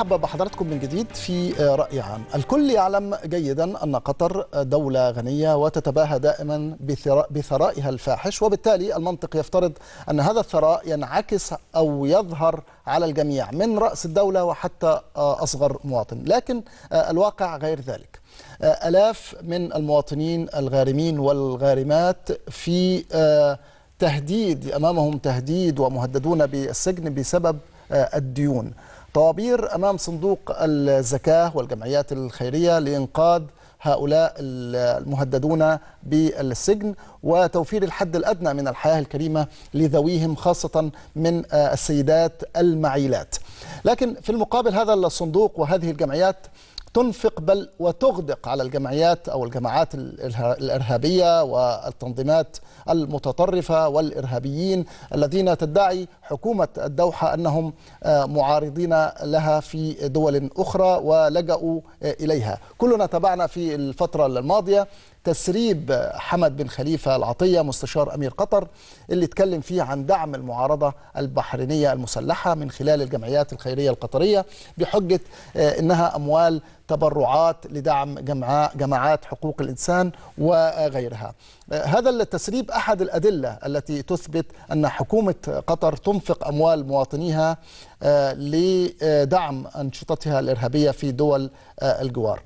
مرحبا بحضراتكم من جديد في رأي عام الكل يعلم جيدا أن قطر دولة غنية وتتباهى دائما بثرائها الفاحش وبالتالي المنطق يفترض أن هذا الثراء ينعكس أو يظهر على الجميع من رأس الدولة وحتى أصغر مواطن لكن الواقع غير ذلك ألاف من المواطنين الغارمين والغارمات في تهديد أمامهم تهديد ومهددون بالسجن بسبب الديون طوابير أمام صندوق الزكاة والجمعيات الخيرية لإنقاذ هؤلاء المهددون بالسجن وتوفير الحد الأدنى من الحياة الكريمة لذويهم خاصة من آه، السيدات المعيلات لكن في المقابل هذا الصندوق وهذه الجمعيات تنفق بل وتغدق على الجمعيات أو الجماعات الإرهابية والتنظيمات المتطرفة والإرهابيين الذين تدعي حكومة الدوحة أنهم آه، معارضين لها في دول أخرى ولجأوا آه، إليها كلنا تابعنا في الفترة الماضية تسريب حمد بن خليفة العطية مستشار أمير قطر اللي اتكلم فيه عن دعم المعارضة البحرينية المسلحة من خلال الجمعيات الخيرية القطرية بحجة آه، إنها أموال تبرعات لدعم جماعات حقوق الإنسان وغيرها آه، هذا التسريب أحد الأدلة التي تثبت أن حكومة قطر تنفق أموال مواطنيها آه، لدعم أنشطتها الإرهابية في دول الجوار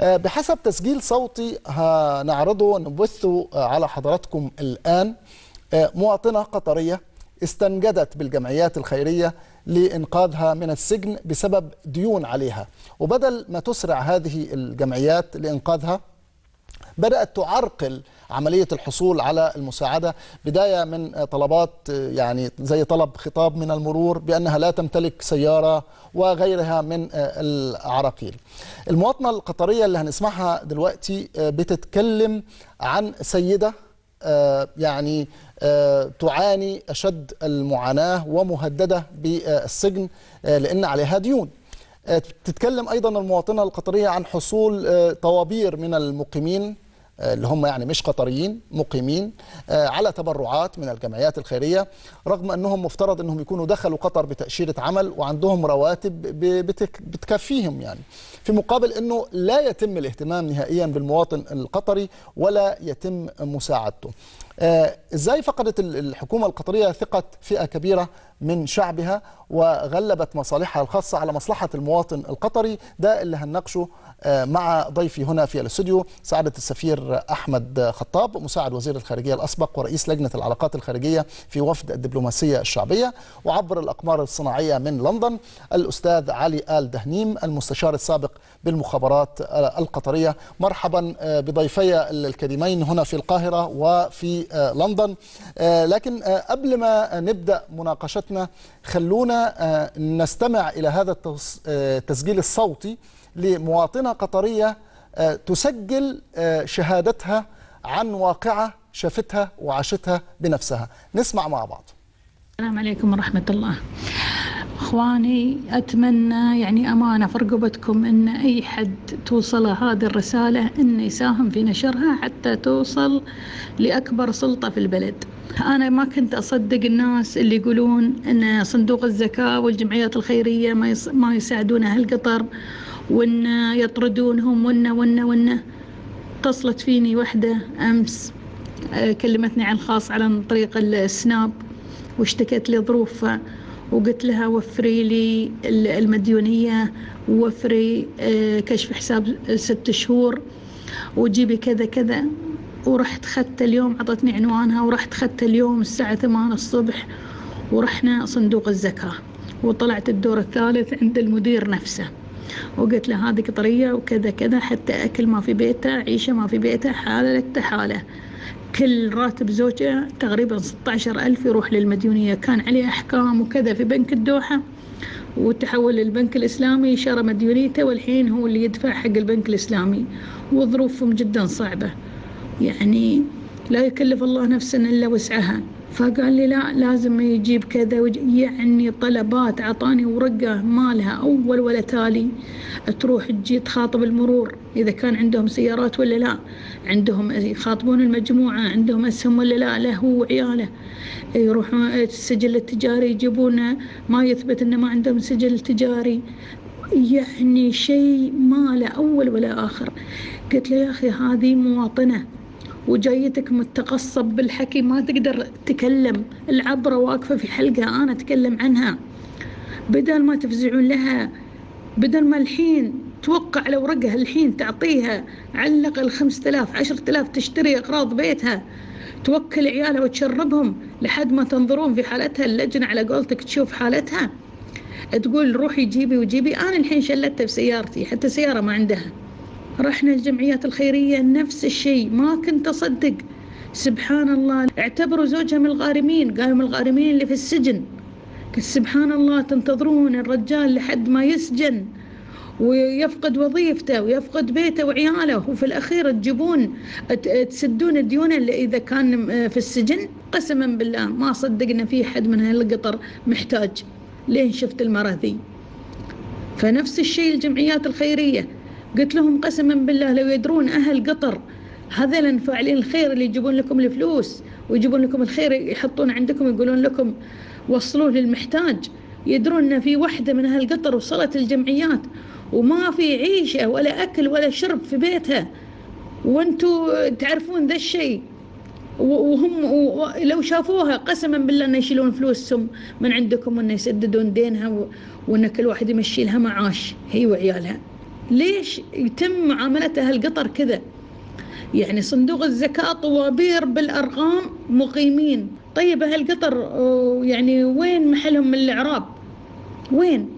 آه، بحسب تسجيل صوتي هنعرضه ونبثه آه، على حضراتكم الآن آه، مواطنة قطرية استنجدت بالجمعيات الخيرية لإنقاذها من السجن بسبب ديون عليها وبدل ما تسرع هذه الجمعيات لإنقاذها بدأت تعرقل عملية الحصول على المساعدة بداية من طلبات يعني زي طلب خطاب من المرور بأنها لا تمتلك سيارة وغيرها من آه، العراقيل المواطنة القطرية اللي هنسمعها دلوقتي آه، بتتكلم عن سيدة آه، يعني تعاني أشد المعاناة ومهددة بالسجن لأن عليها ديون تتكلم أيضا المواطنة القطرية عن حصول طوابير من المقيمين آه، اللي هم يعني مش قطريين مقيمين آه، على تبرعات من الجمعيات الخيرية رغم أنهم مفترض أنهم يكونوا دخلوا قطر بتأشيرة عمل وعندهم رواتب بتكفيهم يعني في مقابل أنه لا يتم الاهتمام نهائيا بالمواطن القطري ولا يتم مساعدته آه، ازاي فقدت الحكومه القطريه ثقه فئه كبيره من شعبها وغلبت مصالحها الخاصه على مصلحه المواطن القطري ده اللي هنناقشه آه، مع ضيفي هنا في الاستوديو سعاده السفير احمد خطاب مساعد وزير الخارجيه الاسبق ورئيس لجنه العلاقات الخارجيه في وفد الدبلوماسيه الشعبيه وعبر الاقمار الصناعيه من لندن الاستاذ علي ال دهنيم المستشار السابق بالمخابرات القطريه مرحبا آه، بضيفي الكريمين هنا في القاهره وفي آه، لندن آه، لكن آه، قبل ما نبدأ مناقشتنا خلونا نستمع إلى هذا التسجيل الصوتي لمواطنة قطرية تسجل شهادتها عن واقعة شافتها وعاشتها بنفسها نسمع مع بعض السلام عليكم ورحمة الله اخواني اتمنى يعني امانه في رقبتكم ان اي حد توصله هذه الرساله انه يساهم في نشرها حتى توصل لاكبر سلطه في البلد. انا ما كنت اصدق الناس اللي يقولون ان صندوق الزكاه والجمعيات الخيريه ما ما يساعدون اهل قطر وان يطردونهم وان وان وان اتصلت فيني وحده امس آه، كلمتني على الخاص على طريق السناب واشتكت لي ظروفها وقلت لها وفري لي المديونية ووفري آه، كشف حساب ست شهور وجيبي كذا كذا ورحت خدت اليوم عطتني عنوانها ورحت خدت اليوم الساعة ثمان الصبح ورحنا صندوق الزكاة وطلعت الدور الثالث عند المدير نفسه وقلت له هذه قطرية وكذا كذا حتى أكل ما في بيته عيشة ما في بيته حالة حالة كل راتب زوجة تقريبا 16 ألف يروح للمديونية كان عليه أحكام وكذا في بنك الدوحة وتحول للبنك الإسلامي شرى مديونيته والحين هو اللي يدفع حق البنك الإسلامي وظروفهم جدا صعبة يعني لا يكلف الله نفسا إلا وسعها فقال لي لا لازم يجيب كذا يعني طلبات أعطاني ورقة مالها أول ولا تالي تروح تجي تخاطب المرور إذا كان عندهم سيارات ولا لا عندهم يخاطبون المجموعة عندهم أسهم ولا لا له وعياله يروحون السجل التجاري يجيبونه ما يثبت أنه ما عندهم سجل تجاري يعني شيء ما له أول ولا آخر قلت له يا أخي هذه مواطنة وجايتك متقصب بالحكي ما تقدر تكلم العبرة واقفة في حلقة أنا أتكلم عنها بدل ما تفزعون لها بدل ما الحين توقع على ورقها الحين تعطيها علق الخمسة آلاف عشرة آلاف تشتري أغراض بيتها توكل عيالها وتشربهم لحد ما تنظرون في حالتها اللجنة على قولتك تشوف حالتها تقول روحي جيبي وجيبي أنا الحين شلتها بسيارتي حتى سيارة ما عندها رحنا الجمعيات الخيرية نفس الشيء ما كنت أصدق سبحان الله اعتبروا زوجها من الغارمين قالوا من الغارمين اللي في السجن سبحان الله تنتظرون الرجال لحد ما يسجن ويفقد وظيفته ويفقد بيته وعياله وفي الأخير تجيبون تسدون ديونه اللي إذا كان آه، في السجن قسما بالله ما صدقنا في حد من هالقطر محتاج لين شفت المرة ذي فنفس الشيء الجمعيات الخيرية قلت لهم قسما بالله لو يدرون أهل قطر هذول فاعلين الخير اللي يجيبون لكم الفلوس ويجيبون لكم الخير يحطون عندكم يقولون لكم وصلوه للمحتاج يدرون ان في وحده من اهل قطر وصلت الجمعيات وما في عيشه ولا اكل ولا شرب في بيتها وانتم تعرفون ذا الشيء وهم لو شافوها قسما بالله ان يشيلون فلوسهم من عندكم وان يسددون دينها وان كل واحد يمشي لها معاش هي وعيالها ليش يتم معاملة أهل قطر كذا يعني صندوق الزكاة طوابير بالأرقام مقيمين طيب أهل قطر آه، يعني وين محلهم من الإعراب وين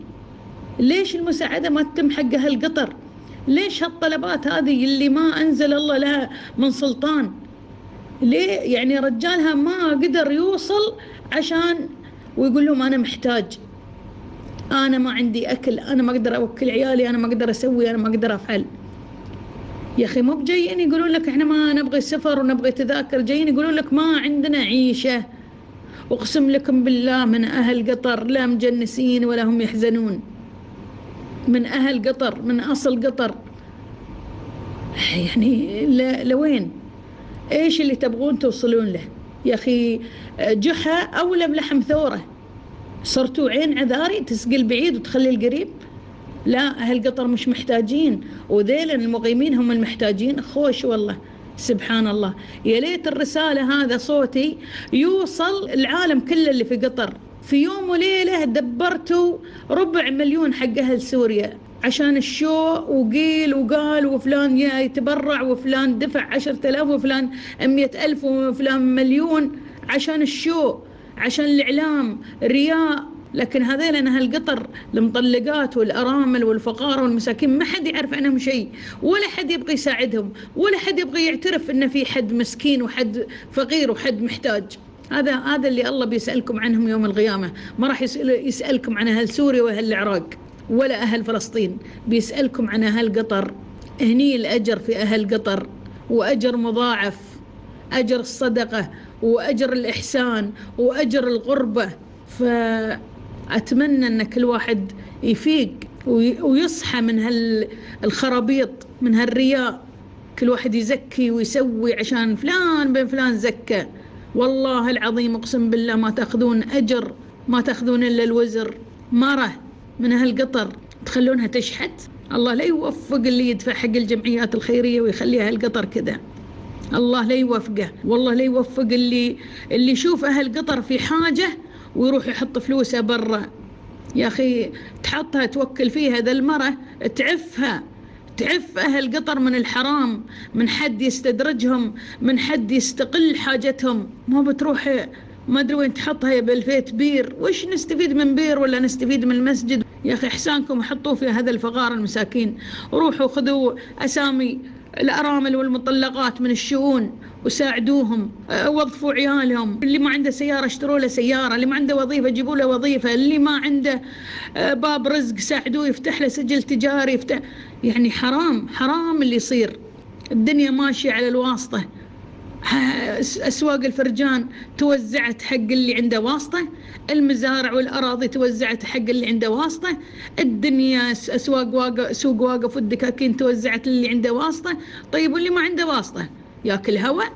ليش المساعدة ما تتم حق أهل قطر ليش هالطلبات هذه اللي ما أنزل الله لها من سلطان ليه يعني رجالها ما قدر يوصل عشان ويقول لهم أنا محتاج انا ما عندي اكل انا ما اقدر اوكل عيالي انا ما اقدر اسوي انا ما اقدر افعل يا اخي مو بجايين يقولون لك احنا ما نبغي السفر ونبغي تذاكر جايين يقولون لك ما عندنا عيشه اقسم لكم بالله من اهل قطر لا مجنسين ولا هم يحزنون من اهل قطر من اصل قطر يعني لوين ايش اللي تبغون توصلون له يا اخي جحا اولى بلحم ثوره صرتوا عين عذاري تسقي البعيد وتخلي القريب لا أهل قطر مش محتاجين وذيل المقيمين هم المحتاجين خوش والله سبحان الله يا ليت الرسالة هذا صوتي يوصل العالم كله اللي في قطر في يوم وليلة دبرتوا ربع مليون حق أهل سوريا عشان الشو وقيل وقال وفلان يتبرع وفلان دفع عشرة آلاف وفلان مية ألف وفلان مليون عشان الشو عشان الإعلام رياء لكن هذيل هالقطر المطلقات والارامل والفقاره والمساكين ما حد يعرف عنهم شيء ولا حد يبغى يساعدهم ولا حد يبغى يعترف ان في حد مسكين وحد فقير وحد محتاج هذا هذا اللي الله بيسالكم عنهم يوم القيامه ما راح يسالكم عن اهل سوريا واهل العراق ولا اهل فلسطين بيسالكم عن اهل قطر هني الاجر في اهل قطر واجر مضاعف اجر الصدقه وأجر الإحسان وأجر الغربة فأتمنى أن كل واحد يفيق ويصحى من هالخرابيط من هالرياء كل واحد يزكي ويسوي عشان فلان بن فلان زكى والله العظيم اقسم بالله ما تاخذون اجر ما تاخذون الا الوزر مره من هالقطر تخلونها تشحت الله لا يوفق اللي يدفع حق الجمعيات الخيريه ويخليها هالقطر كذا الله لا يوفقه والله لا يوفق اللي اللي يشوف أهل قطر في حاجة ويروح يحط فلوسه برا يا أخي تحطها توكل فيها ذا المرة تعفها تعف أهل قطر من الحرام من حد يستدرجهم من حد يستقل حاجتهم ما بتروح ما أدري وين تحطها يا بالفيت بير وش نستفيد من بير ولا نستفيد من المسجد يا أخي إحسانكم حطوه في هذا الفقار المساكين روحوا خذوا أسامي الأرامل والمطلقات من الشؤون وساعدوهم آه، وظفوا عيالهم اللي ما عنده سيارة اشتروا له سيارة اللي ما عنده وظيفة جيبوا له وظيفة اللي ما عنده آه، باب رزق ساعدوه يفتح له سجل تجاري يفتح يعني حرام حرام اللي يصير الدنيا ماشية على الواسطة اسواق الفرجان توزعت حق اللي عنده واسطه، المزارع والاراضي توزعت حق اللي عنده واسطه، الدنيا اسواق واقف سوق واقف والدكاكين توزعت للي عنده واسطه، طيب واللي ما عنده واسطه ياكل هواء؟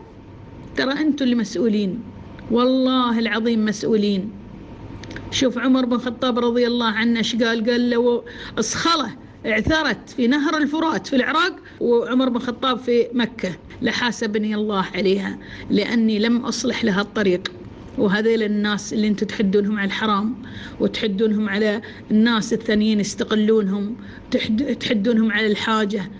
ترى انتم اللي مسؤولين والله العظيم مسؤولين. شوف عمر بن الخطاب رضي الله عنه ايش قال؟ قال لو اصخله اعثرت في نهر الفرات في العراق وعمر بن الخطاب في مكة لحاسبني الله عليها لأني لم أصلح لها الطريق وهذيل الناس اللي انتم تحدونهم على الحرام وتحدونهم على الناس الثانيين يستقلونهم تحدونهم على الحاجة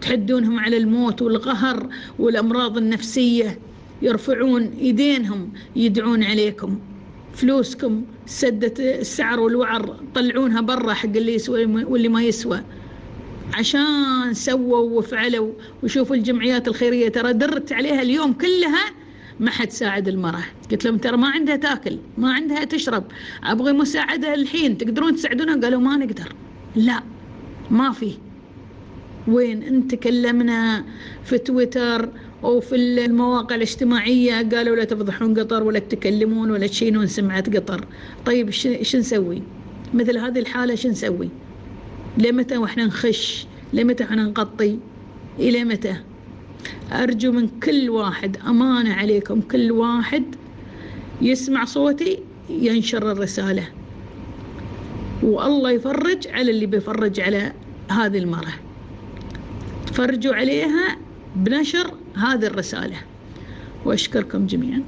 تحدونهم على الموت والقهر والأمراض النفسية يرفعون إيدينهم يدعون عليكم فلوسكم سدة السعر والوعر طلعونها برا حق اللي يسوى واللي ما يسوى عشان سووا وفعلوا وشوفوا الجمعيات الخيرية ترى درت عليها اليوم كلها ما حد ساعد المرأة قلت لهم ترى ما عندها تاكل ما عندها تشرب أبغي مساعدة الحين تقدرون تساعدونها قالوا ما نقدر لا ما في وين تكلمنا في تويتر أو في المواقع الاجتماعية قالوا لا تفضحون قطر ولا تكلمون ولا تشينون سمعة قطر طيب شو نسوي مثل هذه الحالة شو نسوي لمتى وإحنا نخش لمتى إحنا نغطي إلى متى أرجو من كل واحد أمانة عليكم كل واحد يسمع صوتي ينشر الرسالة والله يفرج على اللي بيفرج على هذه المرة فرجوا عليها بنشر هذه الرسالة وأشكركم جميعاً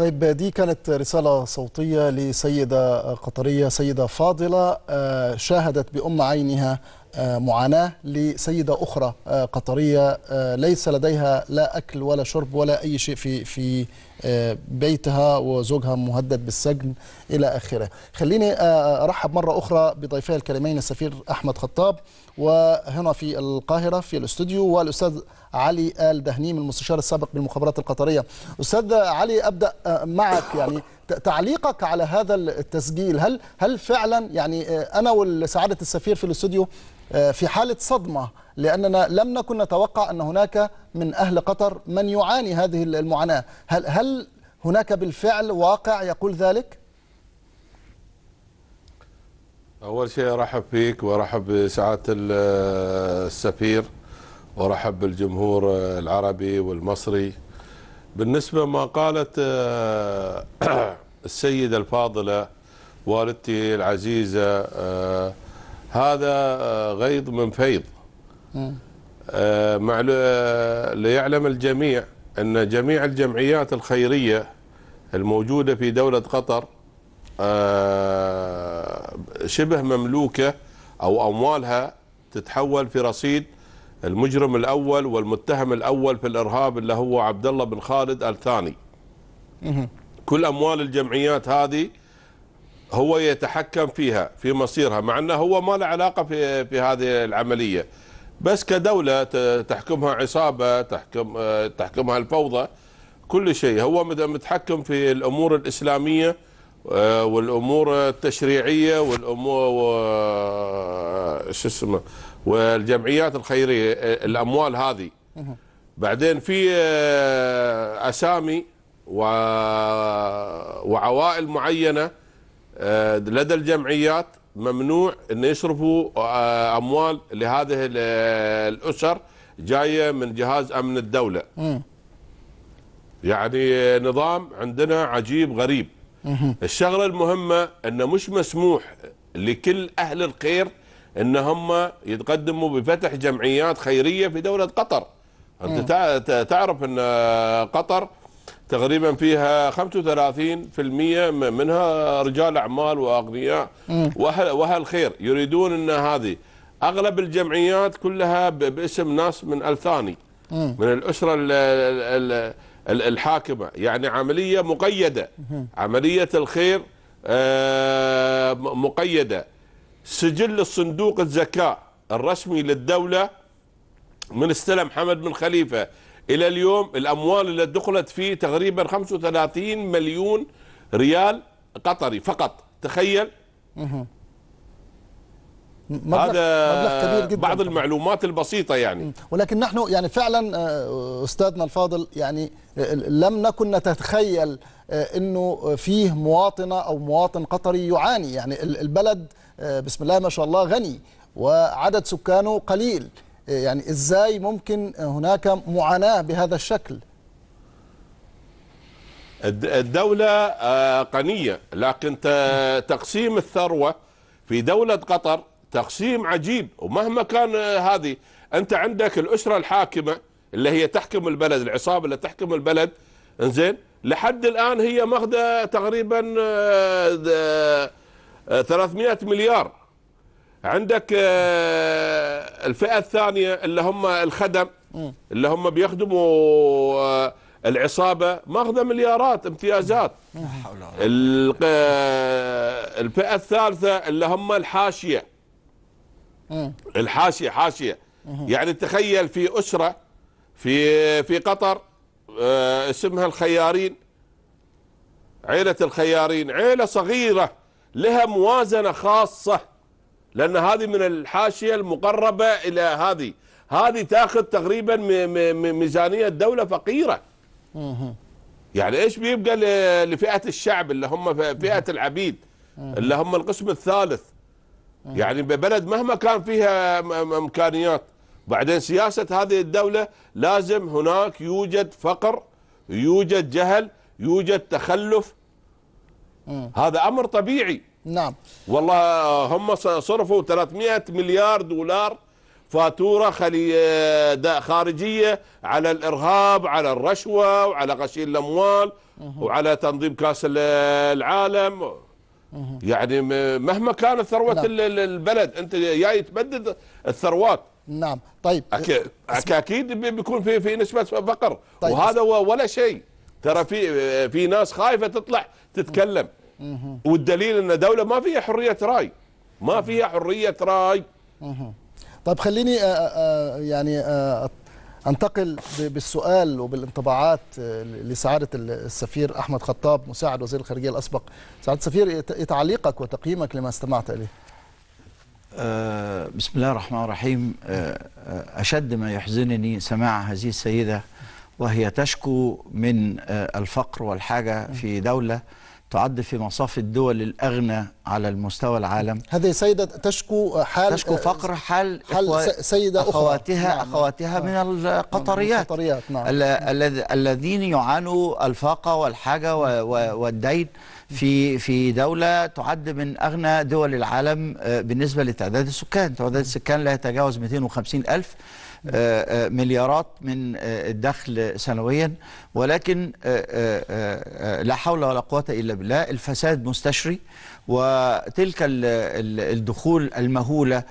طيب دي كانت رسالة صوتية لسيدة قطرية سيدة فاضلة آه، شاهدت بأم عينها آه، معاناة لسيدة أخرى آه، قطرية ليس لديها لا أكل ولا شرب ولا أي شيء في في بيتها وزوجها مهدد بالسجن إلى آخره خليني أرحب مرة أخرى بضيفي الكريمين السفير أحمد خطاب وهنا في القاهرة في الاستوديو والأستاذ علي آل دهنيم المستشار السابق بالمخابرات القطرية أستاذ علي أبدأ آه، معك يعني تعليقك على هذا التسجيل هل هل فعلا يعني آه، أنا وسعادة السفير في الاستوديو آه، في حالة صدمة لأننا لم نكن نتوقع أن هناك من أهل قطر من يعاني هذه المعاناة هل, هل هناك بالفعل واقع يقول ذلك؟ أول شيء أرحب فيك وأرحب بسعادة السفير وارحب بالجمهور العربي والمصري بالنسبه ما قالت آه، السيده الفاضله والدتي العزيزه آه، هذا آه، غيض من فيض مع ليعلم الجميع ان جميع الجمعيات الخيريه الموجوده في دوله قطر شبه مملوكه او اموالها تتحول في رصيد المجرم الاول والمتهم الاول في الارهاب اللي هو عبد الله بن خالد الثاني كل اموال الجمعيات هذه هو يتحكم فيها في مصيرها مع انه هو ما له علاقه في في هذه العمليه بس كدوله تحكمها عصابه تحكم تحكمها الفوضى كل شيء هو متحكم في الامور الاسلاميه آه، والامور التشريعيه والامور شو اسمه والجمعيات الخيريه الاموال هذه بعدين في آه، اسامي وعوائل معينه آه، لدى الجمعيات ممنوع ان يصرفوا آه، اموال لهذه الاسر جايه من جهاز امن الدوله. يعني نظام عندنا عجيب غريب. الشغله المهمه انه مش مسموح لكل اهل الخير ان هم يتقدموا بفتح جمعيات خيريه في دوله قطر انت تعرف ان قطر تقريبا فيها 35% منها رجال اعمال واغنياء واهل واهل خير يريدون ان هذه اغلب الجمعيات كلها باسم ناس من الثاني من الاسره ال ال الحاكمه يعني عمليه مقيده عمليه الخير آه، مقيده سجل الصندوق الزكاة الرسمي للدولة من استلم حمد بن خليفة إلى اليوم الأموال اللي دخلت فيه تقريبا 35 مليون ريال قطري فقط تخيل مبلغ هذا مبلغ كبير جدا بعض المعلومات البسيطه يعني ولكن نحن يعني فعلا آه، استاذنا الفاضل يعني آه، لم نكن نتخيل آه، انه فيه مواطنه او مواطن قطري يعاني يعني البلد آه، بسم الله ما شاء الله غني وعدد سكانه قليل آه، يعني إزاي ممكن هناك معاناة بهذا الشكل الدولة آه، غنية لكن تقسيم الثروة في دولة قطر تقسيم عجيب ومهما كان هذه أنت عندك الأسرة الحاكمة اللي هي تحكم البلد العصابة اللي تحكم البلد انزين لحد الآن هي ماخذة تقريبا 300 مليار عندك آه، الفئه الثانيه اللي هم الخدم اللي هم بيخدموا آه، العصابه ماخذه مليارات امتيازات آه، الفئه الثالثه اللي هم الحاشيه الحاشيه حاشيه يعني تخيل في اسره في في قطر اسمها الخيارين عيله الخيارين عيله صغيره لها موازنة خاصة لأن هذه من الحاشية المقربة إلى هذه هذه تاخذ تقريبا ميزانية دولة فقيرة يعني إيش بيبقى لفئة الشعب اللي هم فئة العبيد اللي هم القسم الثالث يعني ببلد مهما كان فيها إمكانيات بعدين سياسة هذه الدولة لازم هناك يوجد فقر يوجد جهل يوجد تخلف هذا امر طبيعي نعم والله هم صرفوا 300 مليار دولار فاتوره خلي خارجيه على الارهاب على الرشوه وعلى غسيل الاموال وعلى تنظيم كاس العالم يعني مهما كانت ثروه نعم. البلد انت جاي تبدد الثروات نعم طيب أك... اكيد بيكون في في نسبه فقر طيب. وهذا ولا شيء ترى في في ناس خايفه تطلع تتكلم والدليل ان دوله ما فيها حريه راي ما فيها حريه راي طيب خليني آه، آه، آه، يعني انتقل بالسؤال وبالانطباعات لسعاده السفير احمد خطاب مساعد وزير الخارجيه الاسبق سعاده السفير إيه، إيه تعليقك وتقييمك لما استمعت اليه بسم الله الرحمن الرحيم أشد ما يحزنني سماع هذه السيدة وهي تشكو من الفقر والحاجة في دولة تعد في مصاف الدول الأغنى على المستوى العالم هذه سيدة تشكو حال تشكو آه، فقر حال, حال سيدة أخواتها نعم, نعم. أخواتها نعم من القطريات, القطريات نعم الذين يعانوا الفاقة والحاجة والدين في في دولة تعد من أغنى دول العالم آه، بالنسبة لتعداد السكان تعداد السكان لا يتجاوز 250 ألف آه، آه، مليارات من آه، الدخل سنويا ولكن لا حول ولا قوة إلا بالله الفساد مستشري وتلك الدخول المهولة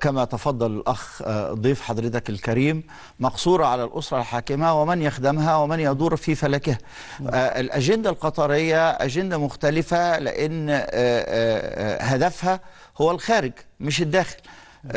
كما تفضل الأخ ضيف حضرتك الكريم مقصورة على الأسرة الحاكمة ومن يخدمها ومن يدور في فلكها الأجندة القطرية أجندة مختلفة لأن هدفها هو الخارج مش الداخل آه،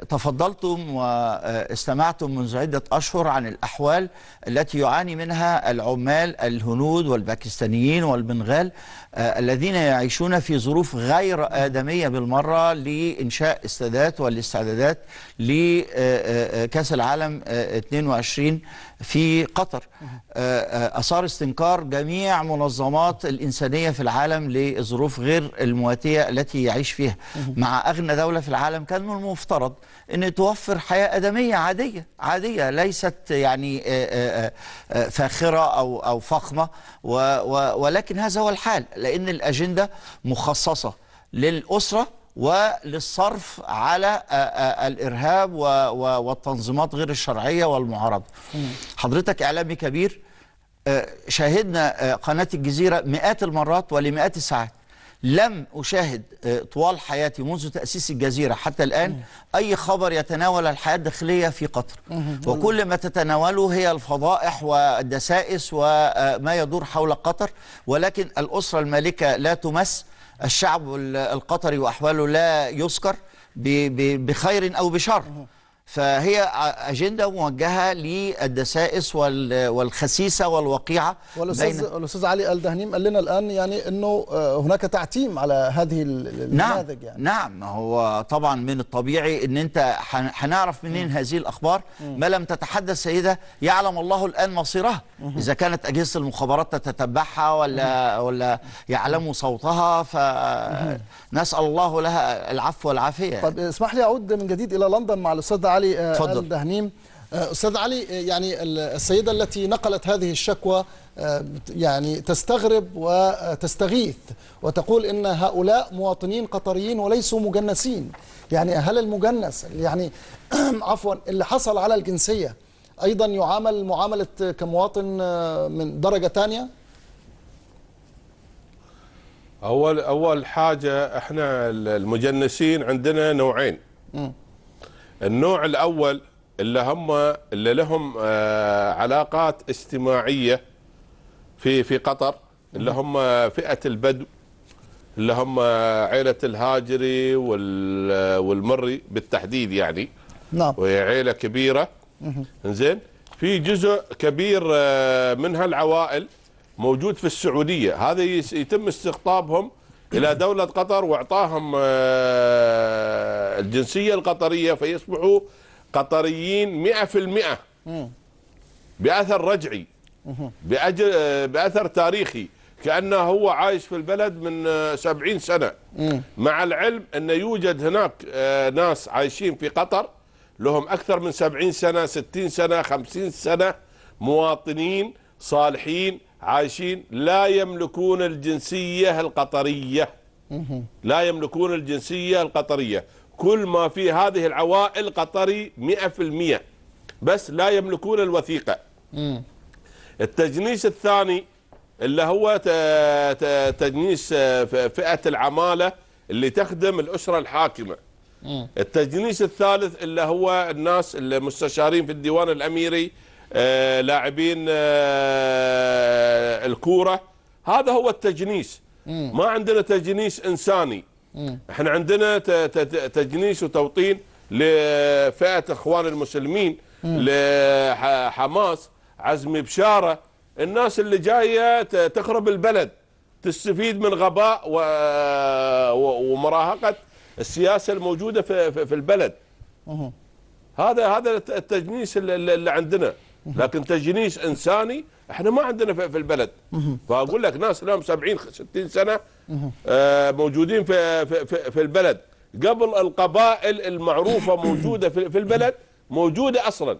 آه، تفضلتم واستمعتم منذ عدة أشهر عن الأحوال التي يعاني منها العمال الهنود والباكستانيين والبنغال آه، الذين يعيشون في ظروف غير آدمية بالمرة لإنشاء استادات والاستعدادات لكأس آه، آه، العالم 22 في قطر أثار استنكار جميع منظمات الإنسانية في العالم للظروف غير المواتية التي يعيش فيها مع أغنى دولة في العالم كان من المفترض ان توفر حياه ادميه عاديه عاديه ليست يعني آه، آه، آه، فاخره او او فخمه ولكن هذا هو الحال لان الاجنده مخصصه للاسره وللصرف على الإرهاب والتنظيمات غير الشرعية والمعارضة حضرتك إعلامي كبير شاهدنا قناة الجزيرة مئات المرات ولمئات الساعات لم أشاهد آه، طوال حياتي منذ تأسيس الجزيرة حتى الآن أي خبر يتناول الحياة الداخلية في قطر وكل ما تتناوله هي الفضائح والدسائس وما يدور حول قطر ولكن الأسرة المالكة لا تمس الشعب القطري وأحواله لا يذكر بخير أو بشر فهي اجنده موجهه للدسائس والخسيسه والوقيعه والاستاذ الاستاذ علي الدهنيم قال لنا الان يعني انه آه، هناك تعتيم على هذه النماذج نعم يعني نعم هو طبعا من الطبيعي ان انت هنعرف منين م. هذه الاخبار م. ما لم تتحدث سيده يعلم الله الان مصيرها اذا كانت اجهزه المخابرات تتبعها ولا م. ولا يعلم صوتها فنسال الله لها العفو والعافيه طب اسمح لي اعود من جديد الى لندن مع الاستاذ علي علي آه، تفضل. الدهنيم آه، استاذ علي آه، يعني السيده التي نقلت هذه الشكوى يعني تستغرب وتستغيث وتقول ان هؤلاء مواطنين قطريين وليسوا مجنسين يعني هل المجنس يعني عفوا اللي حصل على الجنسيه ايضا يعامل معامله كمواطن من درجه ثانيه اول اول حاجه احنا المجنسين عندنا نوعين م. النوع الاول اللي هم اللي لهم آه، علاقات اجتماعيه في في قطر اللي هم فئه البدو اللي هم عيله الهاجري والمري بالتحديد يعني نعم وهي عيله كبيره زين في جزء كبير آه، من هالعوائل موجود في السعوديه هذا يتم استقطابهم الى دوله قطر واعطاهم آه، الجنسيه القطريه فيصبحوا قطريين 100% باثر رجعي بأجر آه، باثر تاريخي كانه هو عايش في البلد من 70 آه، سنه مع العلم ان يوجد هناك ناس عايشين في قطر لهم اكثر من 70 سنه 60 سنه 50 سنه مواطنين صالحين عايشين لا يملكون الجنسية القطرية لا يملكون الجنسية القطرية كل ما في هذه العوائل قطري 100% بس لا يملكون الوثيقة التجنيس الثاني اللي هو تجنيس آه، فئة العمالة اللي تخدم الأسرة الحاكمة التجنيس الثالث اللي هو الناس المستشارين في الديوان الأميري آه، لاعبين آه، الكوره هذا هو التجنيس ما عندنا تجنيس انساني احنا عندنا تجنيس وتوطين لفئه اخوان المسلمين لحماس عزمي بشاره الناس اللي جايه تخرب البلد تستفيد من غباء ومراهقه السياسه الموجوده في البلد. هذا هذا التجنيس اللي عندنا. لكن تجنيس انساني احنا ما عندنا في البلد فاقول لك ناس لهم 70 60 سنه آه، موجودين في في, في البلد قبل القبائل المعروفه موجوده في البلد موجوده اصلا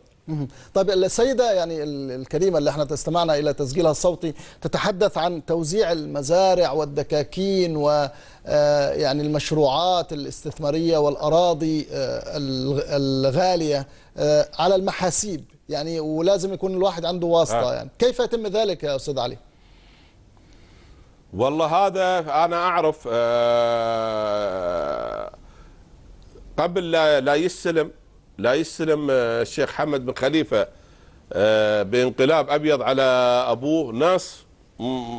طيب السيدة يعني الكريمة اللي احنا استمعنا إلى تسجيلها الصوتي تتحدث عن توزيع المزارع والدكاكين و آه، يعني المشروعات الاستثمارية والأراضي آه، الغالية على المحاسيب يعني ولازم يكون الواحد عنده واسطه آه. يعني كيف يتم ذلك يا استاذ علي والله هذا انا اعرف آه قبل لا لا يستلم لا يستلم آه، الشيخ حمد بن خليفه آه بانقلاب ابيض على ابوه ناس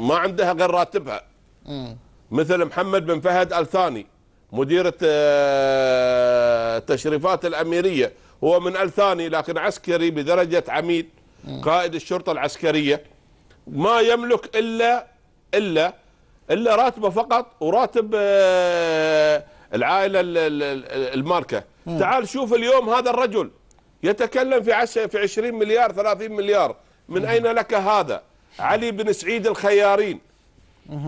ما عندها غير راتبها م. مثل محمد بن فهد الثاني مديرة التشريفات آه، الأميرية هو من الثاني لكن عسكري بدرجه عميد قائد الشرطه العسكريه ما يملك الا الا الا راتبه فقط وراتب آه، العائله الماركه تعال شوف اليوم هذا الرجل يتكلم في عش... في 20 مليار 30 مليار من اين لك هذا علي بن سعيد الخيارين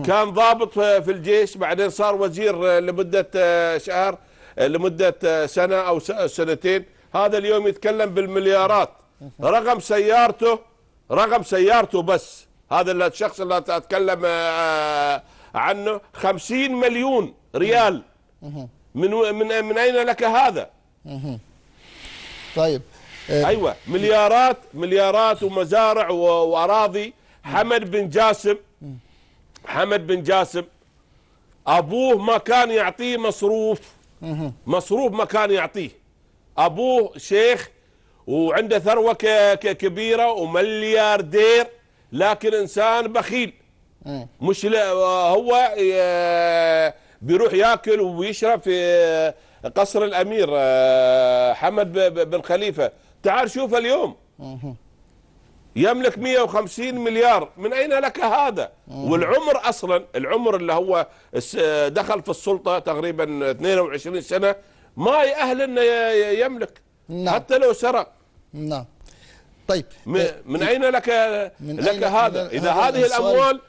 كان ضابط آه، في الجيش بعدين صار وزير آه، لمده شهر لمده سنه او سنتين هذا اليوم يتكلم بالمليارات رقم سيارته رقم سيارته بس هذا الشخص اللي اتكلم آه، آه، عنه خمسين مليون ريال من من من اين لك هذا؟ طيب آه، ايوه مليارات مليارات ومزارع واراضي حمد بن جاسم حمد بن جاسم ابوه ما كان يعطيه مصروف مصروف ما كان يعطيه ابوه شيخ وعنده ثروه كبيره وملياردير لكن انسان بخيل إيه. مش هو آه، بيروح ياكل ويشرب في آه، قصر الامير آه، حمد بن خليفه تعال شوف اليوم إيه. يملك 150 مليار من اين لك هذا إيه. والعمر اصلا العمر اللي هو دخل في السلطه تقريبا 22 سنه ما يأهل أنه يملك نعم. حتى لو سرق نعم طيب آه، من طيب. أين لك من لك أين هذا إذا هذه الأموال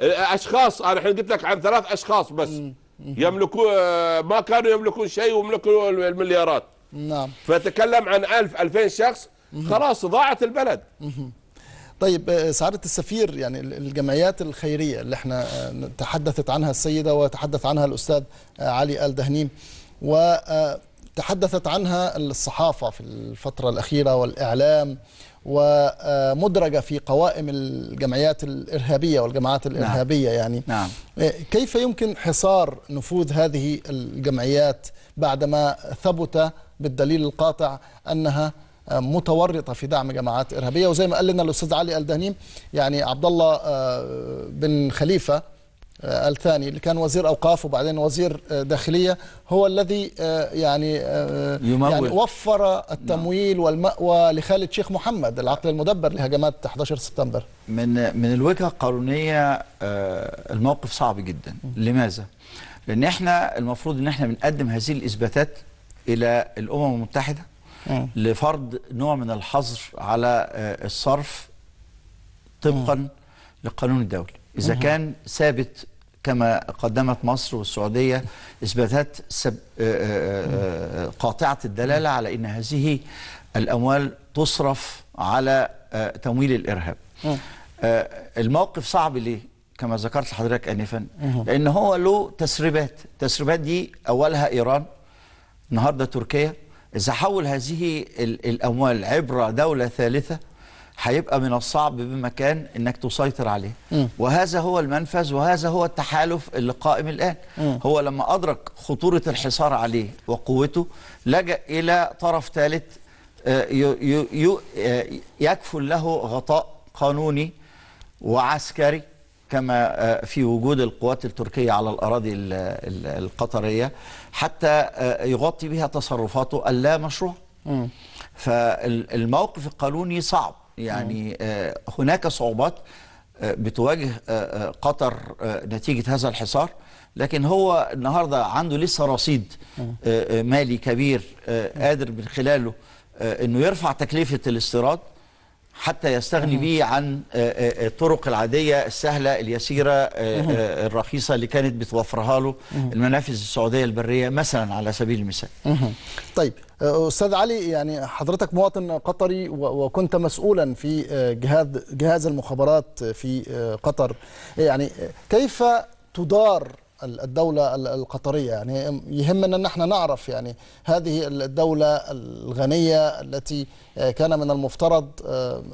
أشخاص أنا الحين قلت لك عن ثلاث أشخاص بس مم. يملكون آه، ما كانوا يملكون شيء ويملكوا المليارات نعم فتكلم عن 1000 2000 شخص خلاص ضاعت البلد طيب آه، سعادة السفير يعني الجمعيات الخيرية اللي احنا تحدثت عنها السيدة وتحدث عنها الأستاذ علي آل دهنيم وتحدثت عنها الصحافة في الفترة الأخيرة والإعلام ومدرجة في قوائم الجمعيات الإرهابية والجماعات نعم. الإرهابية نعم. يعني نعم. إيه، كيف يمكن حصار نفوذ هذه الجمعيات بعدما ثبت بالدليل القاطع أنها متورطه في دعم جماعات ارهابيه وزي ما قال لنا الاستاذ علي الدهنيم يعني عبد الله آه، بن خليفه آه، الثاني اللي كان وزير اوقاف وبعدين وزير آه، داخليه هو الذي آه، يعني يمول. يعني وفر التمويل نعم. والمأوى لخالد شيخ محمد العقل المدبر لهجمات 11 سبتمبر من من الوجهه القانونيه الموقف صعب جدا لماذا لان احنا المفروض ان احنا بنقدم هذه الاثباتات الى الامم المتحده لفرض نوع من الحظر على الصرف طبقا للقانون الدولي إذا كان ثابت كما قدمت مصر والسعودية إثباتات آه، آه، آه، قاطعة الدلالة على أن هذه الأموال تصرف على تمويل الإرهاب الموقف صعب ليه؟ كما ذكرت لحضرتك آنفا لأن هو له تسريبات التسريبات دي أولها إيران النهاردة تركيا إذا حول هذه الأموال عبر دولة ثالثة هيبقى من الصعب بمكان انك تسيطر عليه م. وهذا هو المنفذ وهذا هو التحالف اللي قائم الان م. هو لما ادرك خطوره الحصار عليه وقوته لجا الى طرف ثالث آه، آه، يكفل له غطاء قانوني وعسكري كما آه، في وجود القوات التركية على الأراضي القطرية حتى يغطي بها تصرفاته اللا مشروع فالموقف القانوني صعب يعني آه، هناك صعوبات آه، بتواجه آه، قطر نتيجة هذا الحصار لكن هو النهاردة عنده لسه رصيد مالي كبير قادر من خلاله أنه يرفع تكلفة الاستيراد حتى يستغني به عن الطرق العادية السهلة اليسيرة الرخيصة اللي كانت بتوفرها له المنافذ السعودية البرية مثلا على سبيل المثال طيب استاذ علي يعني حضرتك مواطن قطري وكنت مسؤولا في آه، جهاز جهاز المخابرات في آه، قطر يعني كيف تدار الدولة القطرية يعني يهمنا أن احنا نعرف يعني هذه الدولة الغنية التي آه، كان من المفترض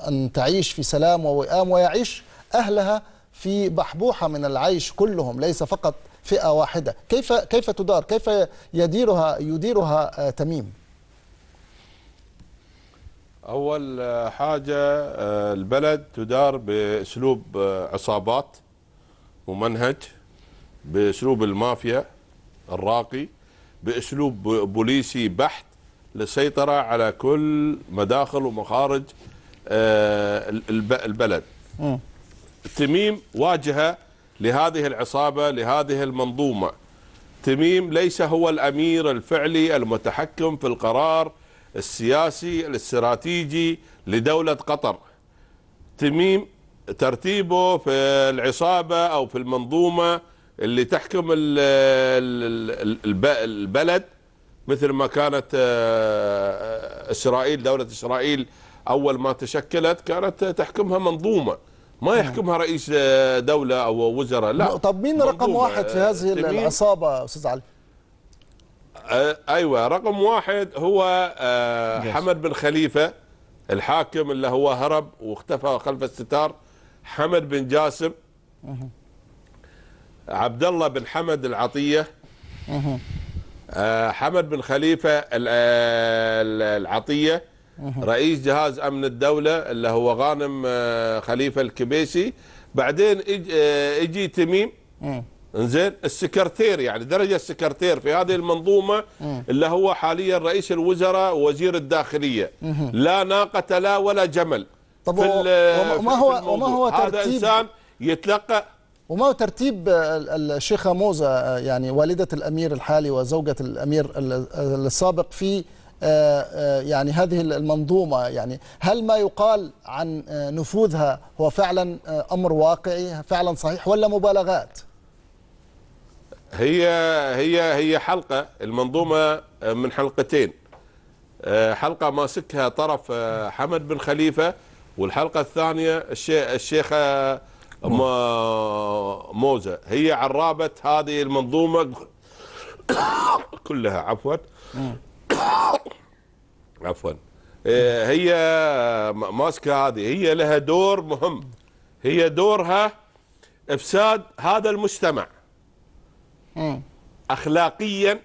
أن تعيش في سلام ووئام ويعيش أهلها في بحبوحة من العيش كلهم ليس فقط فئة واحدة كيف كيف تدار كيف يديرها يديرها تميم اول حاجه آه، البلد تدار باسلوب آه، عصابات ومنهج باسلوب المافيا الراقي باسلوب بوليسي بحت للسيطره على كل مداخل ومخارج آه، البلد تميم واجهه لهذه العصابه لهذه المنظومه تميم ليس هو الامير الفعلي المتحكم في القرار السياسي الاستراتيجي لدولة قطر تميم ترتيبه في العصابة أو في المنظومة اللي تحكم البلد مثل ما كانت آه، آه، إسرائيل دولة إسرائيل أول ما تشكلت كانت تحكمها منظومة ما نعم. يحكمها رئيس آه، دولة أو وزراء لا طب مين رقم واحد في هذه العصابة أستاذ علي؟ آه، ايوه رقم واحد هو آه، حمد بن خليفه الحاكم اللي هو هرب واختفى خلف الستار حمد بن جاسم عبد الله بن حمد العطيه آه، حمد بن خليفه العطيه رئيس جهاز امن الدوله اللي هو غانم خليفه الكبيسي بعدين اجي تميم زين السكرتير يعني درجه السكرتير في هذه المنظومه اللي هو حاليا رئيس الوزراء ووزير الداخليه لا ناقه لا ولا جمل طب في وما هو وما هو ترتيب هذا انسان يتلقى وما هو ترتيب الشيخه موزه آه، يعني والده الامير الحالي وزوجه الامير السابق في آه، آه، يعني هذه المنظومة يعني هل ما يقال عن نفوذها هو فعلا أمر واقعي فعلا صحيح ولا مبالغات هي هي هي حلقه المنظومه آه، من حلقتين آه، حلقه ماسكها طرف آه، حمد بن خليفه والحلقه الثانيه الشيخه موزه هي عرابه هذه المنظومه كلها عفوا عفوا هي ماسكه هذه هي لها دور مهم هي دورها افساد هذا المجتمع إيه. اخلاقيا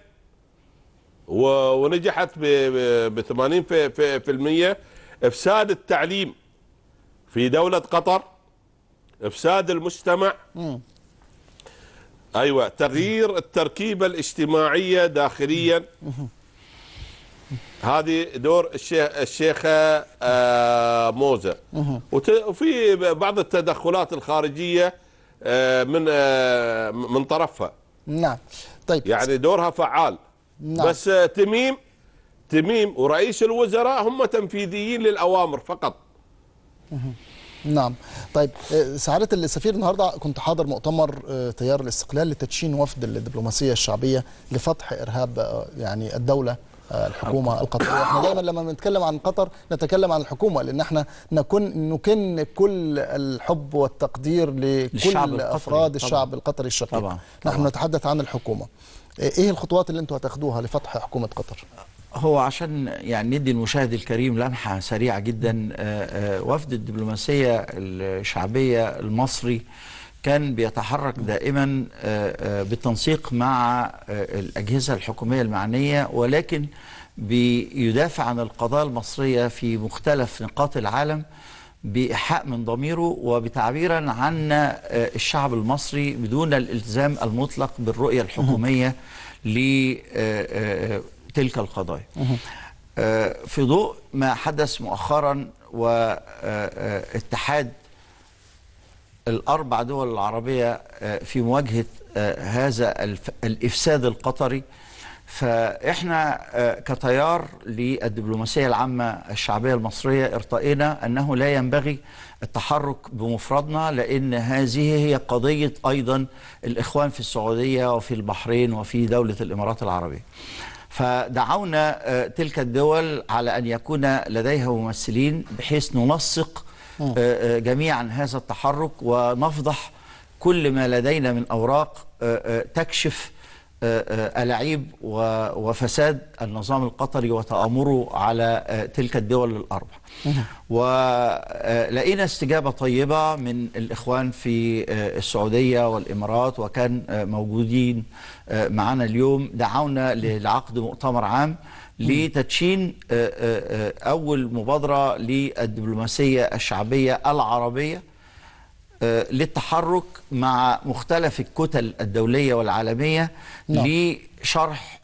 ونجحت ب 80% افساد التعليم في دوله قطر افساد المجتمع إيه. ايوه تغيير التركيبه الاجتماعيه داخليا إيه. هذه دور الشيخ الشيخه آه، موزه وفي بعض التدخلات الخارجيه آه، من آه، من طرفها نعم طيب يعني دورها فعال نعم. بس تميم تميم ورئيس الوزراء هم تنفيذيين للأوامر فقط نعم طيب آه، سعادة السفير النهاردة كنت حاضر مؤتمر آه، تيار الاستقلال لتدشين وفد الدبلوماسية الشعبية لفتح إرهاب آه، يعني الدولة الحكومه القطريه احنا دايما لما بنتكلم عن قطر نتكلم عن الحكومه لان احنا نكن نكن كل الحب والتقدير لكل افراد الشعب القطري الشقيق طبعا. طبعا. نحن نتحدث عن الحكومه ايه الخطوات اللي انتم هتاخدوها لفتح حكومه قطر هو عشان يعني ندي المشاهد الكريم لمحة سريعة جدا آه، آه، وفد الدبلوماسية الشعبية المصري كان بيتحرك دائما آه، آه، بالتنسيق مع آه، الأجهزة الحكومية المعنية ولكن بيدافع عن القضايا المصرية في مختلف نقاط العالم بإيحاء من ضميره وبتعبيرا عن الشعب المصري بدون الالتزام المطلق بالرؤية الحكومية لتلك القضايا في ضوء ما حدث مؤخرا واتحاد الأربع دول العربية آه، في مواجهة آه، هذا الإفساد القطري فإحنا آه، كتيار للدبلوماسية العامة الشعبية المصرية ارتئينا أنه لا ينبغي التحرك بمفردنا لأن هذه هي قضية أيضا الإخوان في السعودية وفي البحرين وفي دولة الإمارات العربية فدعونا تلك الدول على أن يكون لديها ممثلين بحيث ننسق آه، آه، جميعا هذا التحرك ونفضح كل ما لدينا من أوراق آه، تكشف ألعيب وفساد النظام القطري وتآمره على تلك الدول الأربع نعم. ولقينا استجابة طيبة من الإخوان في السعودية والإمارات وكان موجودين معنا اليوم دعونا لعقد مؤتمر عام لتدشين آه، آه، آه، أول مبادرة للدبلوماسية الشعبية العربية للتحرك مع مختلف الكتل الدولية والعالمية نعم. لشرح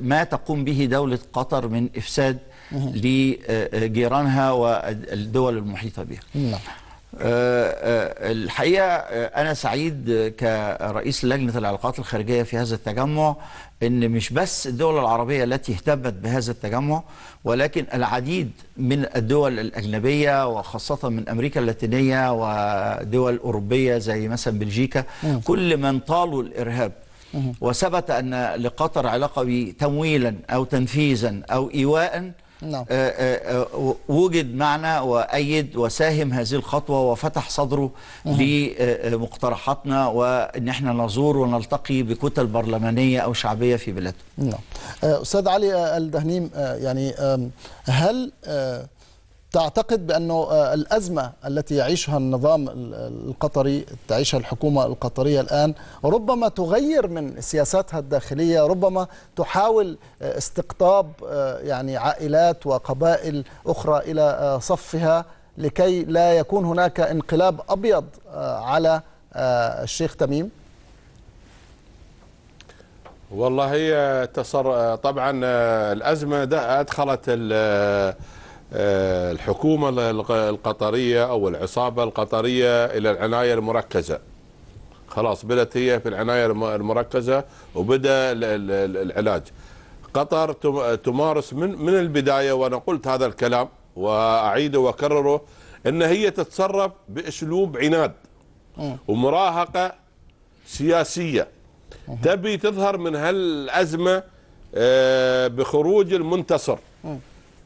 ما تقوم به دولة قطر من إفساد لجيرانها والدول المحيطة بها نعم. الحقيقة أنا سعيد كرئيس لجنة العلاقات الخارجية في هذا التجمع ان مش بس الدول العربيه التي اهتمت بهذا التجمع ولكن العديد من الدول الاجنبيه وخاصه من امريكا اللاتينيه ودول اوروبيه زي مثلا بلجيكا كل من طالوا الارهاب وثبت ان لقطر علاقه بتمويلا او تنفيذا او ايواء نعم. آه، آه، آه، وجد معنا وأيد وساهم هذه الخطوة وفتح صدره لمقترحاتنا وأن احنا نزور ونلتقي بكتل برلمانية أو شعبية في بلاده نعم. أستاذ علي الدهنيم يعني هل تعتقد بأنه آه، الأزمة التي يعيشها النظام القطري تعيشها الحكومة القطرية الآن ربما تغير من سياساتها الداخلية ربما تحاول آه، استقطاب آه، يعني عائلات وقبائل أخرى إلى صفها لكي لا يكون هناك انقلاب أبيض على الشيخ تميم والله هي تصر... طبعا الأزمة ده أدخلت ال... آه، الحكومة القطرية أو العصابة القطرية إلى العناية المركزة خلاص بدأت هي في العناية المركزة وبدأ العلاج قطر تمارس من من البداية وأنا قلت هذا الكلام وأعيده وأكرره أن هي تتصرف بأسلوب عناد ومراهقة سياسية تبي تظهر من هالأزمة آه، بخروج المنتصر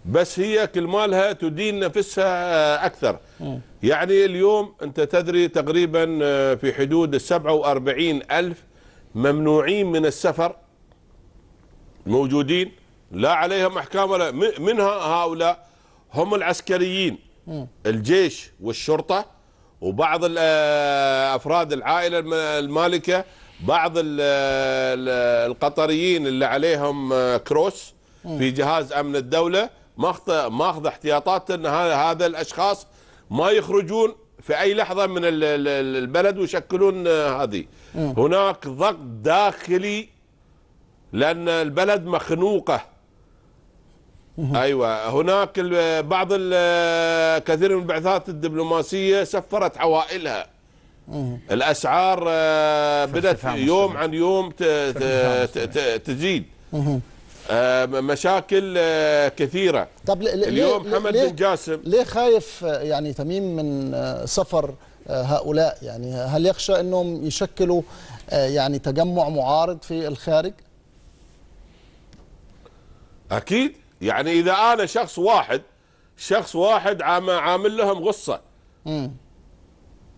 بس هي كلمالها تدين نفسها أكثر يعني اليوم أنت تدري تقريبا آه، في حدود السبعة وأربعين ألف ممنوعين من السفر موجودين لا عليهم أحكام ولا منها هؤلاء هم العسكريين الجيش والشرطة وبعض آه، أفراد العائلة المالكة بعض آه، القطريين اللي عليهم كروس في جهاز امن الدوله ماخذ ماخذ احتياطات ان هذا الاشخاص ما يخرجون في اي لحظه من البلد ويشكلون آه، هذه هناك ضغط داخلي لان البلد مخنوقه ايوه هناك بعض كثير من البعثات الدبلوماسيه سفرت عوائلها الاسعار آه، بدات يوم عن يوم تزيد آه، مشاكل آه، كثيره طب اليوم محمد بن جاسم ليه خايف آه، يعني تميم من سفر هؤلاء يعني هل يخشى انهم يشكلوا يعني تجمع معارض في الخارج اكيد يعني اذا انا شخص واحد شخص واحد عامل لهم غصه امم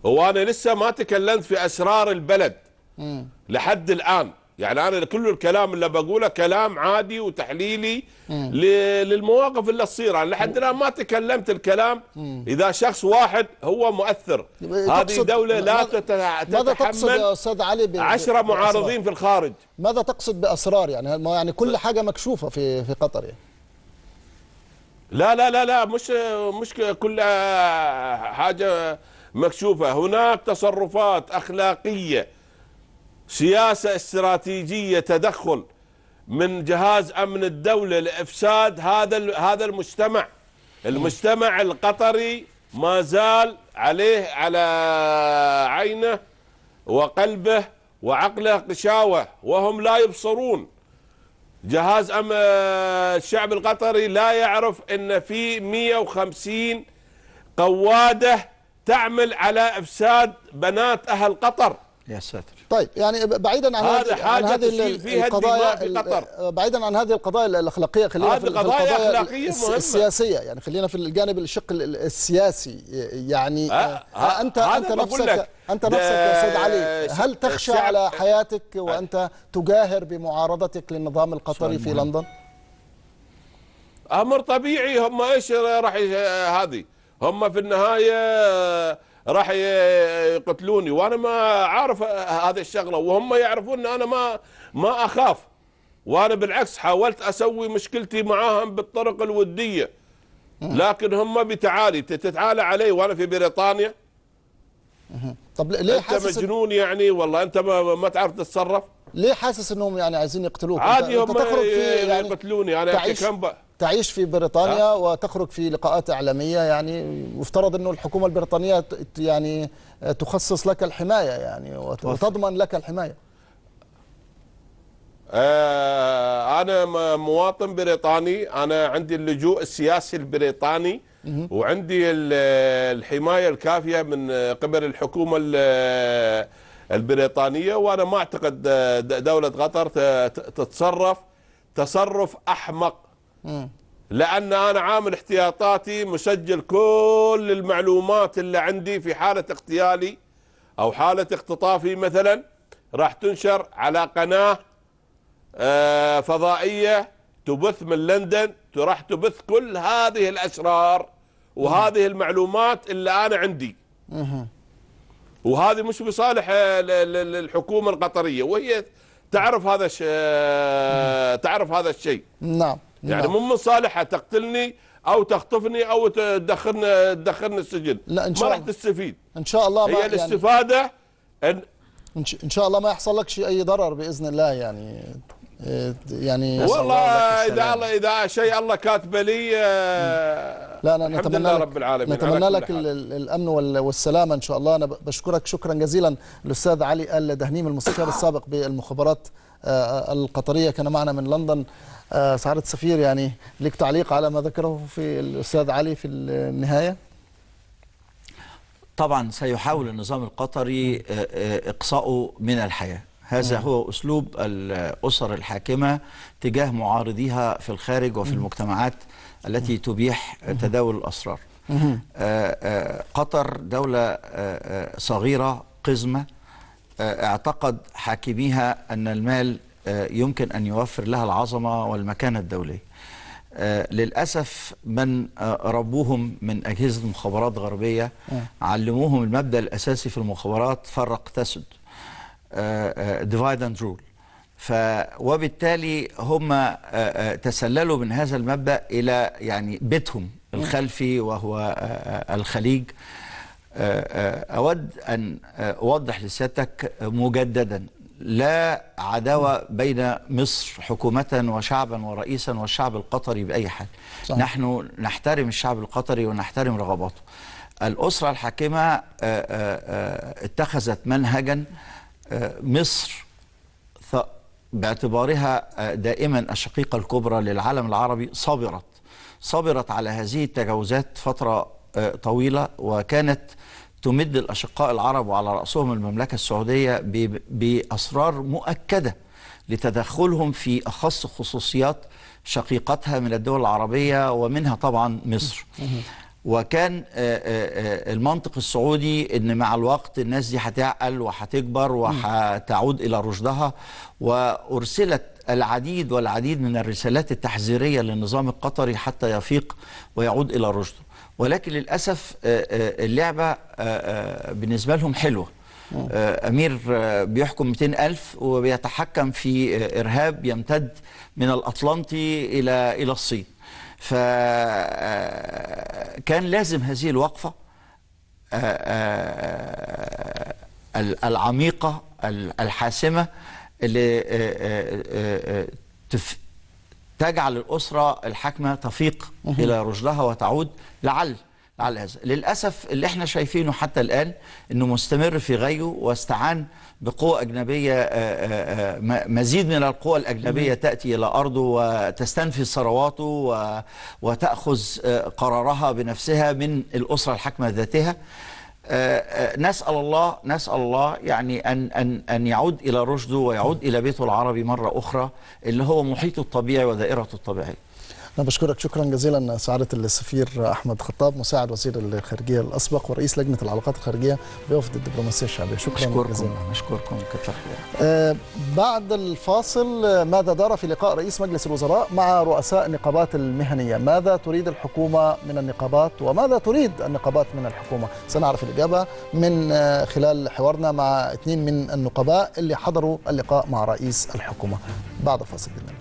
وانا لسه ما تكلمت في اسرار البلد امم لحد الان يعني انا كل الكلام اللي بقوله كلام عادي وتحليلي مم. للمواقف اللي تصير انا يعني لحد الان ما تكلمت الكلام مم. اذا شخص واحد هو مؤثر هذه دوله لا تتحمل ماذا تقصد يا استاذ علي عشرة معارضين بأسرار. في الخارج ماذا تقصد باسرار يعني ما يعني كل حاجه مكشوفه في في قطر يعني لا لا لا لا مش مش كل حاجه مكشوفه هناك تصرفات اخلاقيه سياسة استراتيجية تدخل من جهاز أمن الدولة لإفساد هذا هذا المجتمع المجتمع القطري ما زال عليه على عينه وقلبه وعقله قشاوة وهم لا يبصرون جهاز أم الشعب القطري لا يعرف أن في 150 قوادة تعمل على إفساد بنات أهل قطر يا ساتر طيب يعني بعيدا عن هذا حاجة عن هذه فيها القضايا في قطر آه، بعيدا عن هذه القضايا الاخلاقيه خلينا في القضايا الأخلاقية السياسيه مهمة. يعني خلينا في الجانب الشق السياسي يعني آه آه انت انت نفسك انت نفسك يا سيد علي هل تخشى على حياتك آه. وانت تجاهر بمعارضتك للنظام القطري في لندن؟ امر طبيعي هم ايش راح هذه هم في النهايه راح يقتلوني وانا ما عارف هذه الشغله وهم يعرفون ان انا ما ما اخاف وانا بالعكس حاولت اسوي مشكلتي معاهم بالطرق الوديه لكن هم بتعالي تتعالى علي وانا في بريطانيا طب ليه انت حاسس مجنون يعني والله انت ما, ما تعرف تتصرف ليه حاسس انهم يعني عايزين يقتلوك عادي هم يعني يقتلوني يعني انا تعيش... كم تعيش في بريطانيا أه؟ وتخرج في لقاءات اعلاميه يعني يفترض انه الحكومه البريطانيه يعني تخصص لك الحمايه يعني وتضمن لك الحمايه آه انا مواطن بريطاني انا عندي اللجوء السياسي البريطاني وعندي الحمايه الكافيه من قبل الحكومه البريطانيه وانا ما اعتقد دوله قطر تتصرف تصرف احمق لان انا عامل احتياطاتي مسجل كل المعلومات اللي عندي في حاله اغتيالي او حاله اختطافي مثلا راح تنشر على قناه آه، فضائيه تبث من لندن راح تبث كل هذه الاسرار وهذه المعلومات اللي انا عندي وهذه مش بصالح الحكومه القطريه وهي تعرف هذا آه، تعرف هذا الشيء نعم يعني مو من صالحها تقتلني او تخطفني او تدخلني تدخلني السجن لا إن شاء ما راح تستفيد ان شاء الله هي يعني الاستفاده ان ان شاء الله ما يحصل لكش اي ضرر باذن الله يعني يعني والله اذا الله اذا شيء الله كاتبه لي لا لا نتمنى لله رب العالمين نتمنى لك الامن والسلامه ان شاء الله انا بشكرك شكرا جزيلا الاستاذ علي ال دهنيم المستشار السابق بالمخابرات آه، آه، القطريه كان معنا من لندن سعادة السفير يعني لك تعليق على ما ذكره في الأستاذ علي في النهاية طبعا سيحاول النظام القطري آه، آه، إقصاؤه من الحياة هذا نعم. هو أسلوب الأسر الحاكمة تجاه معارضيها في الخارج وفي المجتمعات التي تبيح تداول الأسرار آه، قطر دولة صغيرة قزمة اعتقد حاكميها أن المال آه، يمكن أن يوفر لها العظمة والمكانة الدولية آه، للأسف من آه، ربوهم من أجهزة مخابرات غربية علموهم المبدأ الأساسي في المخابرات فرق تسد ديفايد اند رول ف وبالتالي هم تسللوا من هذا المبدا الى يعني بيتهم الخلفي وهو الخليج اود ان اوضح لسيادتك مجددا لا عداوة بين مصر حكومة وشعبا ورئيسا والشعب القطري بأي حال صح. نحن نحترم الشعب القطري ونحترم رغباته الأسرة الحاكمة آه، آه، آه، اتخذت منهجا مصر باعتبارها دائما الشقيقة الكبرى للعالم العربي صبرت صبرت على هذه التجاوزات فترة طويلة وكانت تمد الأشقاء العرب وعلى رأسهم المملكة السعودية بأسرار مؤكدة لتدخلهم في أخص خصوصيات شقيقتها من الدول العربية ومنها طبعا مصر وكان آه، آه، آه، المنطق السعودي ان مع الوقت الناس دي هتعقل وهتكبر وهتعود الى رشدها وارسلت العديد والعديد من الرسالات التحذيريه للنظام القطري حتى يفيق ويعود الى رشده ولكن للأسف آه، آه، اللعبة آه، بالنسبة لهم حلوة أمير بيحكم 200 ألف وبيتحكم في إرهاب يمتد من الأطلنطي إلى إلى الصين ف كان لازم هذه الوقفة العميقة الحاسمة اللي تجعل الأسرة الحاكمة تفيق إلى رشدها وتعود لعل على هذا للأسف اللي احنا شايفينه حتى الآن أنه مستمر في غيه واستعان بقوى أجنبية آه، آه، آه، مزيد من القوى الأجنبية تأتي إلى أرضه وتستنفي ثرواته وتأخذ قرارها بنفسها من الأسرة الحاكمة ذاتها آه، آه، نسأل الله نسأل الله يعني أن أن أن يعود إلى رشده ويعود إلى بيته العربي مرة أخرى اللي هو محيطه الطبيعي ودائرته الطبيعية أنا بشكرك شكرا جزيلا سعادة السفير أحمد خطاب مساعد وزير الخارجية الأسبق ورئيس لجنة العلاقات الخارجية بوفد الدبلوماسية الشعبية شكرا مشكوركم جزيلا. مشكوركم كتر آه بعد الفاصل ماذا دار في لقاء رئيس مجلس الوزراء مع رؤساء النقابات المهنية ماذا تريد الحكومة من النقابات وماذا تريد النقابات من الحكومة سنعرف الإجابة من آه، خلال حوارنا مع اثنين من النقباء اللي حضروا اللقاء مع رئيس الحكومة بعد فاصل بالنسبة.